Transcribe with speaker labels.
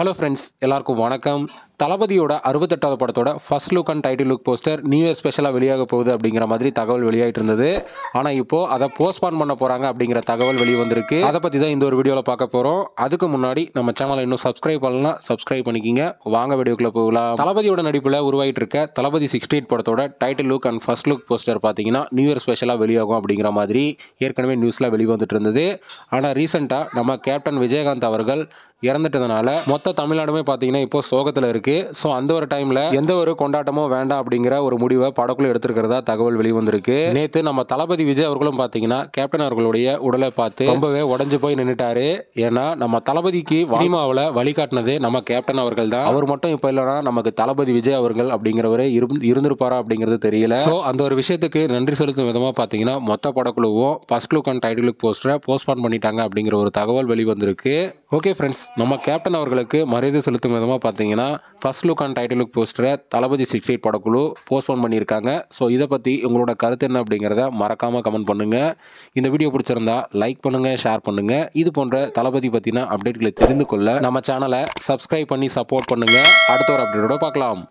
Speaker 1: hello friends எல்லாருக்கும் வணக்கம் தளபதியோட அறுபத்தெட்டாவது படத்தோட first look and title look poster new year ஸ்பெஷலாக வெளியாக போகுது அப்படிங்கிற மாதிரி தகவல் வெளியாகிட்டு இருந்தது ஆனால் இப்போது அதை போஸ்ட்பான் பண்ண போகிறாங்க அப்படிங்கிற தகவல் வெளியே வந்திருக்கு அதை பற்றி தான் இந்த ஒரு வீடியோவில் பார்க்க போகிறோம் அதுக்கு முன்னாடி நம்ம சேனலை இன்னும் சப்ஸ்கிரைப் பண்ணலாம் சப்ஸ்கிரைப் பண்ணிக்கிங்க வாங்க வீடியோக்குள்ளே போகலாம் தளபதியோட நடிப்பில் உருவாகிட்டு இருக்க தளபதி சிக்ஸ்டி எயிட் படத்தோட title look and first look poster பார்த்தீங்கன்னா நியூ இயர் ஸ்பெஷலாக வெளியாகும் அப்படிங்கிற மாதிரி ஏற்கனவே நியூஸில் வெளிவந்துட்டு இருந்தது ஆனால் ரீசெண்டாக நம்ம கேப்டன் விஜயகாந்த் அவர்கள் இறந்துட்டதுனால மொத்த தமிழ்நாடுமே பார்த்தீங்கன்னா இப்போ சோகத்தில் இருக்கு ஸோ அந்த ஒரு டைம்ல எந்த ஒரு கொண்டாட்டமும் வேண்டாம் அப்படிங்கிற ஒரு முடிவை படக்குள்ள எடுத்திருக்கிறதா தகவல் வெளிவந்திருக்கு நேற்று நம்ம தளபதி விஜய் அவர்களும் பார்த்தீங்கன்னா கேப்டன் அவர்களுடைய உடலை பார்த்து ரொம்பவே உடஞ்சு போய் நின்றுட்டாரு ஏன்னா நம்ம தளபதிக்கு வலிமாவில் வழிகாட்டினது நம்ம கேப்டன் அவர்கள் தான் அவர் மட்டும் இப்போ இல்லைனா நமக்கு தளபதி விஜய் அவர்கள் அப்படிங்கிறவரே இருந்திருப்பாரா அப்படிங்கிறது தெரியல ஸோ அந்த ஒரு விஷயத்துக்கு நன்றி செலுத்தும் விதமாக பார்த்தீங்கன்னா மொத்த படக்குழுவும் first look and title look போஸ்டரை போஸ்ட்பான் பண்ணிட்டாங்க அப்படிங்கிற ஒரு தகவல் வெளிவந்திருக்கு ஓகே ஃப்ரெண்ட்ஸ் நம்ம கேப்டன் அவர்களுக்கு மரியாதை செலுத்தும் விதமாக பார்த்தீங்கன்னா first look and title look போஸ்டரை தளபதி சிக்ஸ்டி எயிட் படக்குழு போஸ்ட்போன் பண்ணியிருக்காங்க ஸோ இதை பற்றி உங்களோட கருத்து என்ன அப்படிங்கிறத மறக்காமல் கமெண்ட் பண்ணுங்கள் இந்த வீடியோ பிடிச்சிருந்தா லைக் பண்ணுங்கள் ஷேர் பண்ணுங்கள் இது போன்ற தளபதி பற்றின அப்டேட்களை தெரிந்து கொள்ள நம்ம சேனலை சப்ஸ்கிரைப் பண்ணி சப்போர்ட் பண்ணுங்கள் அடுத்த ஒரு அப்டேட்டோட பார்க்கலாம்